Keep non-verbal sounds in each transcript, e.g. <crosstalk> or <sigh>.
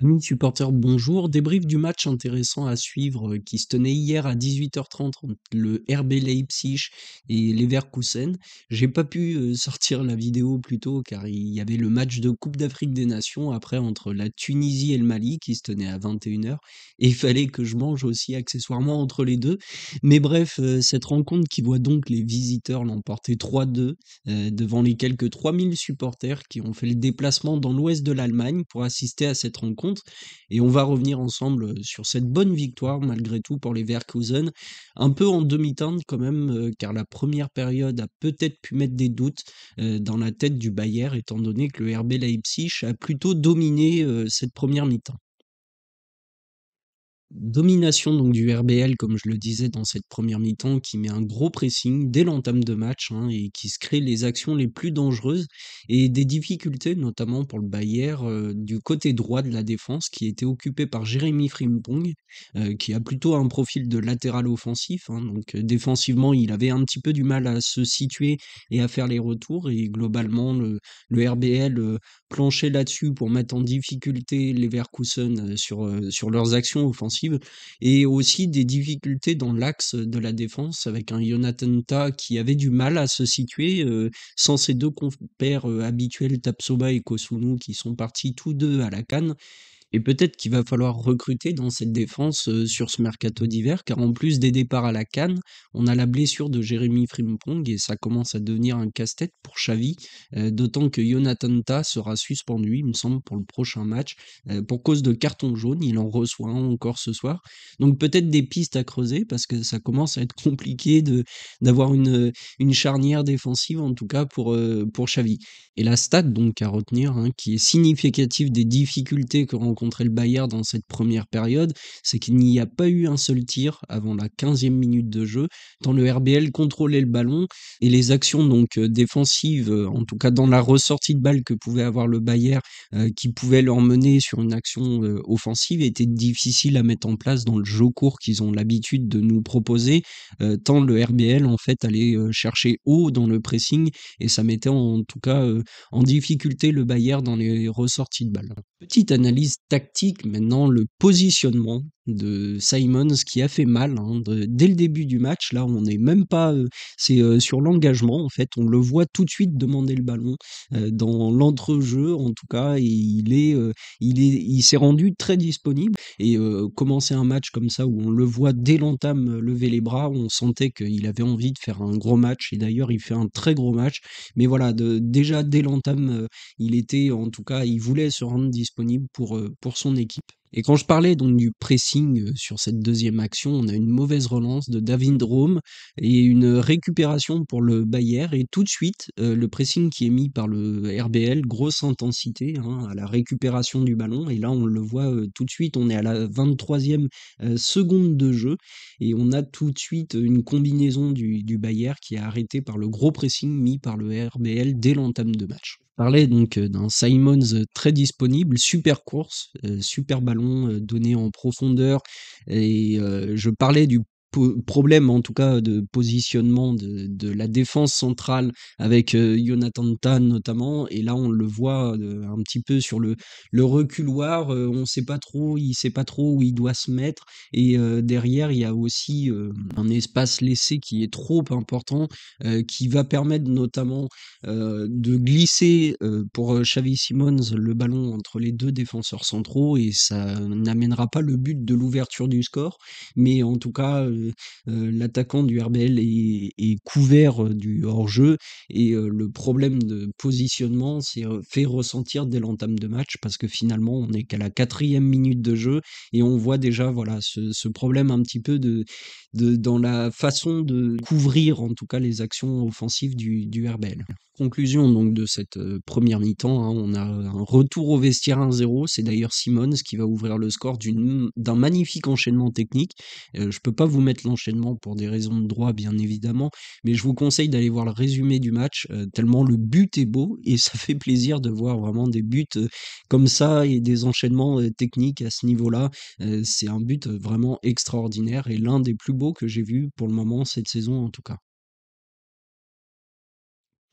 Amis supporters, bonjour. Débrief du match intéressant à suivre euh, qui se tenait hier à 18h30 entre le RB Leipzig et l'Everkusen. J'ai pas pu euh, sortir la vidéo plus tôt car il y avait le match de Coupe d'Afrique des Nations après entre la Tunisie et le Mali qui se tenait à 21h et il fallait que je mange aussi accessoirement entre les deux. Mais bref, euh, cette rencontre qui voit donc les visiteurs l'emporter 3-2 devant les quelques 3000 supporters qui ont fait le déplacement dans l'ouest de l'Allemagne pour assister à cette rencontre et on va revenir ensemble euh, sur cette bonne victoire, malgré tout, pour les Verkusen. Un peu en demi-teinte quand même, euh, car la première période a peut-être pu mettre des doutes euh, dans la tête du Bayer, étant donné que le RB Leipzig a plutôt dominé cette première mi-temps. Domination donc du RBL, comme je le disais dans cette première mi-temps, qui met un gros pressing dès l'entame de match hein, et qui se crée les actions les plus dangereuses et des difficultés, notamment pour le Bayer euh, du côté droit de la défense qui était occupé par Jérémy Frimpong, euh, qui a plutôt un profil de latéral offensif. Hein. donc euh, défensivement, il avait un petit peu du mal à se situer et à faire les retours et globalement, le, RBL planchait là-dessus pour mettre en difficulté les Verkusen sur, sur leurs actions offensives et aussi des difficultés dans l'axe de la défense avec un Jonathan qui avait du mal à se situer euh, sans ses deux compères euh, habituels Tapsoba et Kosunu qui sont partis tous deux à la canne et peut-être qu'il va falloir recruter dans cette défense euh, sur ce mercato d'hiver, car en plus des départs à la canne, on a la blessure de Jérémy Frimpong et ça commence à devenir un casse-tête pour Xavi, euh, d'autant que Jonathan sera suspendu, il me semble, pour le prochain match, euh, pour cause de carton jaune, il en reçoit un encore ce soir. Donc peut-être des pistes à creuser, parce que ça commence à être <laughs> compliqué d'avoir une, une charnière défensive, en tout cas pour, pour Xavi. Et la stat donc à retenir, hein, qui est significative des difficultés que rencontre contre le Bayer dans cette première période, c'est qu'il n'y a pas eu un seul tir avant la 15e minute de jeu, tant le RBL contrôlait le ballon et les actions donc euh, défensives, euh, en tout cas dans la ressortie de balle que pouvait avoir le Bayer, euh, qui pouvait leur mener sur une action offensive, étaient difficiles à mettre en place dans le jeu court qu'ils ont l'habitude de nous proposer, tant le RBL en fait allait chercher haut dans le pressing et ça mettait en, tout cas en difficulté le Bayer dans les ressorties de balle. Petite analyse tactique maintenant, le positionnement de Simons qui a fait mal hein, dès le début du match. Là, on n'est même pas, euh, c'est euh, sur l'engagement en fait. On le voit tout de suite demander le ballon euh, dans l'entrejeu en tout cas. Et il est, il est, il s'est rendu très disponible. Et commencer un match comme ça où on le voit dès l'entame lever les bras, on sentait qu'il avait envie de faire un gros match. Et d'ailleurs, il fait un très gros match. Mais voilà, déjà dès l'entame, il était en tout cas, il voulait se rendre disponible pour pour son équipe. Et quand je parlais donc du pressing euh, sur cette deuxième action, on a une mauvaise relance de David Rome et une récupération pour le Bayer. Et tout de suite, euh, le pressing qui est mis par le RBL, grosse intensité hein, à la récupération du ballon. Et là, on le voit euh, tout de suite, on est à la 23e seconde de jeu. Et on a tout de suite une combinaison du, du Bayer qui est arrêtée par le gros pressing mis par le RBL dès l'entame de match parlais donc euh, d'un Simons euh, très disponible, super course, euh, super ballon donné en profondeur. Et je parlais du problème en tout cas de positionnement de, la défense centrale avec euh, Jonathan Tan notamment et là on le voit euh, un petit peu sur le, le reculoir euh, on sait pas trop il sait pas trop où il doit se mettre et derrière il y a aussi un espace laissé qui est trop important qui va permettre notamment de glisser pour Xavi Simons le ballon entre les deux défenseurs centraux et ça n'amènera pas le but de l'ouverture du score mais en tout cas euh, l'attaquant du RBL est, couvert euh, du hors-jeu et euh, le problème de positionnement s'est fait ressentir dès l'entame de match parce que finalement on n'est qu'à la quatrième minute de jeu et on voit déjà voilà ce, problème un petit peu de, dans la façon de couvrir en tout cas les actions offensives du, du RBL conclusion donc de cette euh, première mi-temps, hein, on a un retour au vestiaire 1-0. C'est d'ailleurs Simons qui va ouvrir le score d'un magnifique enchaînement technique. Je euh, je peux pas vous mettre l'enchaînement pour des raisons de droit, bien évidemment, mais je vous conseille d'aller voir le résumé du match, euh, tellement le but est beau et ça fait plaisir de voir vraiment des buts comme ça et des enchaînements techniques à ce niveau-là. C'est un but vraiment extraordinaire et l'un des plus beaux que j'ai vu pour le moment cette saison en tout cas.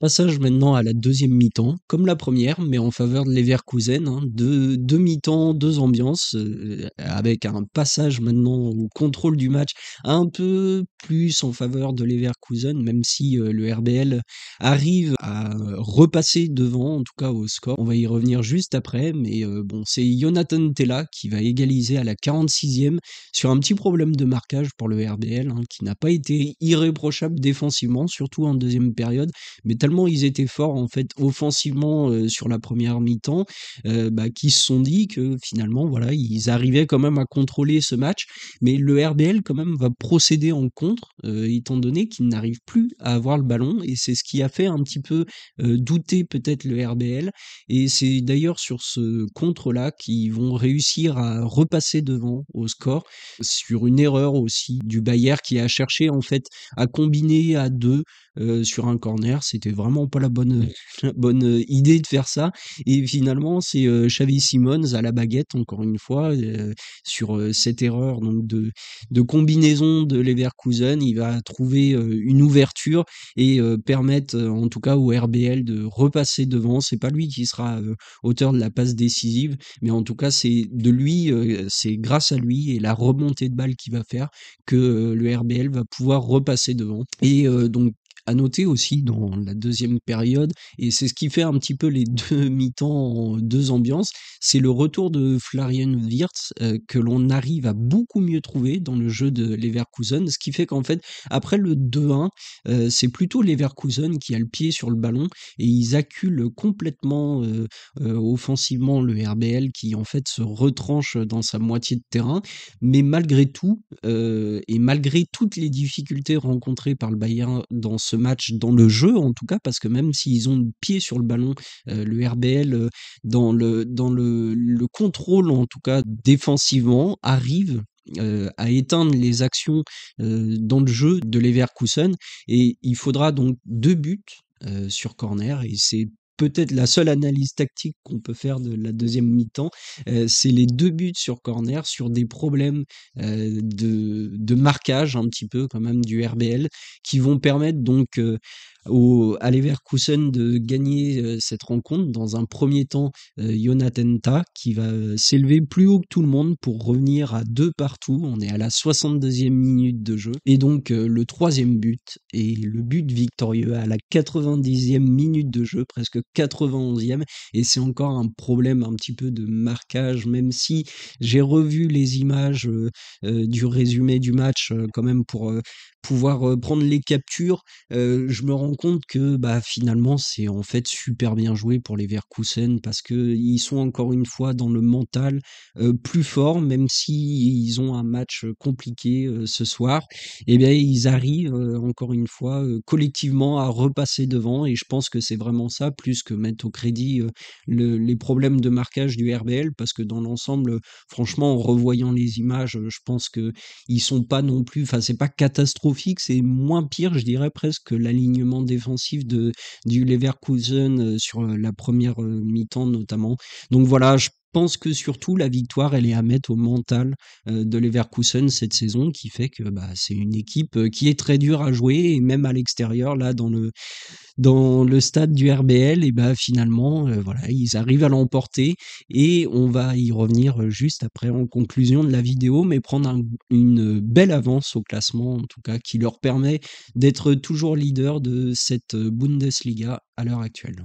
Passage maintenant à la deuxième mi-temps, comme la première, mais en faveur de l'Everkusen. Hein. deux, mi-temps, deux ambiances, euh, avec un passage maintenant au contrôle du match un peu plus en faveur de l'Everkusen, même si euh, le RBL arrive à repasser devant, en tout cas au score. On va y revenir juste après, mais euh, bon, c'est Jonathan Tella qui va égaliser à la 46e sur un petit problème de marquage pour le RBL, hein, qui n'a pas été irréprochable défensivement, surtout en deuxième période, mais ils étaient forts en fait offensivement euh, sur la première mi-temps, euh, bah, qui se sont dit que finalement voilà ils arrivaient quand même à contrôler ce match, mais le RBL quand même va procéder en contre euh, étant donné qu'il n'arrivent plus à avoir le ballon et c'est ce qui a fait un petit peu douter peut-être le RBL et c'est d'ailleurs sur ce contre là qu'ils vont réussir à repasser devant au score sur une erreur aussi du Bayer qui a cherché en fait à combiner à deux euh, sur un corner. C'était vraiment pas la bonne, mmh. <laughs> bonne euh, idée de faire ça. Et finalement, c'est euh, Xavi Simons à la baguette, encore une fois, euh, sur cette erreur donc de, de combinaison de Leverkusen. Il va trouver une ouverture et permettre, en tout cas, au RBL de repasser devant. C'est pas lui qui sera auteur de la passe décisive, mais en tout cas, c'est de lui, c'est grâce à lui et la remontée de balle qu'il va faire que le RBL va pouvoir repasser devant. Et donc à noter aussi dans la deuxième période, et c'est ce qui fait un petit peu les <laughs> deux mi-temps, deux ambiances, c'est le retour de Florian Wirtz euh, que l'on arrive à beaucoup mieux trouver dans le jeu de Leverkusen, ce qui fait qu'en fait, après le 2-1, euh, c'est plutôt Leverkusen qui a le pied sur le ballon et ils acculent complètement euh, offensivement le RBL qui en fait se retranche dans sa moitié de terrain, mais malgré tout, et malgré toutes les difficultés rencontrées par le Bayern dans ce match dans le jeu, en tout cas, parce que même s'ils ont le pied sur le ballon, euh, le RBL, euh, dans, le, dans le, contrôle, en tout cas défensivement, arrive euh, à éteindre les actions dans le jeu de Leverkusen. Et il faudra donc deux buts sur corner. Et c'est peut-être la seule analyse tactique qu'on peut faire de la deuxième mi-temps, euh, c'est les deux buts sur corner, sur des problèmes euh, de, de, marquage un petit peu quand même du RBL, qui vont permettre donc euh, au, à Leverkusen de gagner euh, cette rencontre. Dans un premier temps, Jonathan euh, qui va euh, s'élever plus haut que tout le monde pour revenir à deux partout. On est à la 62e minute de jeu. Et donc le troisième but et le but victorieux à la 90e minute de jeu, presque 91e. Et c'est encore un problème un petit peu de marquage, même si j'ai revu les images du résumé du match quand même pour, pouvoir prendre les captures. je me rends compte que bah, finalement, c'est en fait super bien joué pour les Verkusen parce qu'ils sont encore une fois dans le mental plus fort, même s'ils ils ont un match compliqué ce soir. Et eh bien, ils arrivent encore une fois collectivement à repasser devant et je pense que c'est vraiment ça, plus que mettre au crédit les problèmes de marquage du RBL parce que dans l'ensemble, franchement, en revoyant les images, je pense qu'ils sont pas non plus, enfin, c'est pas catastrophique fixe et moins pire, je dirais presque, que l'alignement défensif de, du Leverkusen euh, sur euh, la première euh, mi-temps notamment. Donc voilà, je pense que surtout la victoire, elle est à mettre au mental euh, de Leverkusen cette saison, qui fait que bah, c'est une équipe euh, qui est très dure à jouer, et même à l'extérieur, là, dans le, dans le stade du RBL, et bah, finalement, euh, voilà, ils arrivent à l'emporter, et on va y revenir juste après en conclusion de la vidéo, mais prendre une belle avance au classement, en tout cas, qui leur permet d'être toujours leader de cette Bundesliga à l'heure actuelle.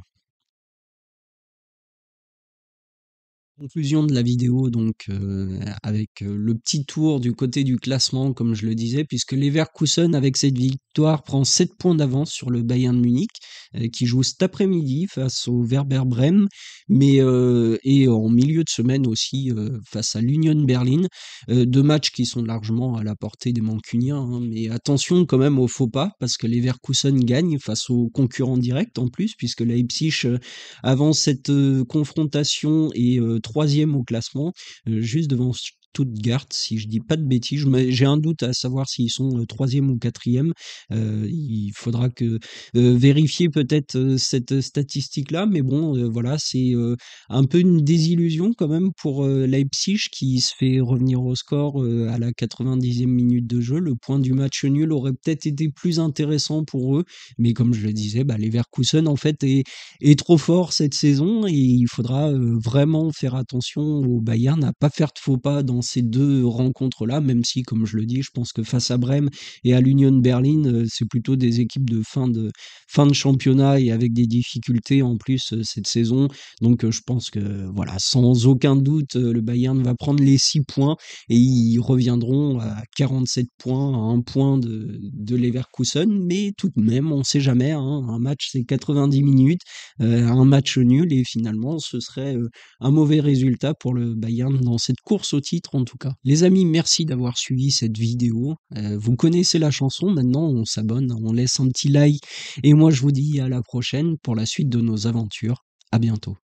conclusion de la vidéo, donc euh, avec euh, le petit tour du côté du classement, comme je le disais, puisque l'Everkusen, avec cette victoire, prend 7 points d'avance sur le Bayern de Munich, euh, qui joue cet après-midi face au Werber Bremen, mais et en milieu de semaine aussi face à l'Union Berlin. deux matchs qui sont largement à la portée des Mancuniens, hein, mais attention quand même aux faux pas, parce que l'Everkusen gagne face aux concurrents directs en plus, puisque Leipzig, avant cette confrontation et troisième au classement, euh, juste devant garde, si je dis pas de bêtises. J'ai un doute à savoir s'ils sont euh, troisième ou quatrième. Euh, il faudra que euh, vérifier peut-être cette statistique-là, mais bon, voilà, c'est un peu une désillusion quand même pour Leipzig qui se fait revenir au score à la 90e minute de jeu. Le point du match nul aurait peut-être été plus intéressant pour eux, mais comme je le disais, bah, les en fait est, est, trop fort cette saison et il faudra vraiment faire attention au Bayern à pas faire de faux pas dans ces deux rencontres-là, même si, comme je le dis, je pense que face à Brême et à l'Union Berlin, euh, c'est plutôt des équipes de fin de, fin de championnat et avec des difficultés en plus euh, cette saison. Donc euh, je pense que, voilà, sans aucun doute, le Bayern va prendre les 6 points et ils reviendront à 47 points, à un point de, de Leverkusen, mais tout de même, on ne sait jamais, hein, un match c'est 90 minutes, un match nul et finalement ce serait un mauvais résultat pour le Bayern dans cette course au titre en tout cas. Les amis, merci d'avoir suivi cette vidéo. Euh, vous connaissez la chanson, maintenant on s'abonne, on laisse un petit like. Et moi je vous dis à la prochaine pour la suite de nos aventures. À bientôt.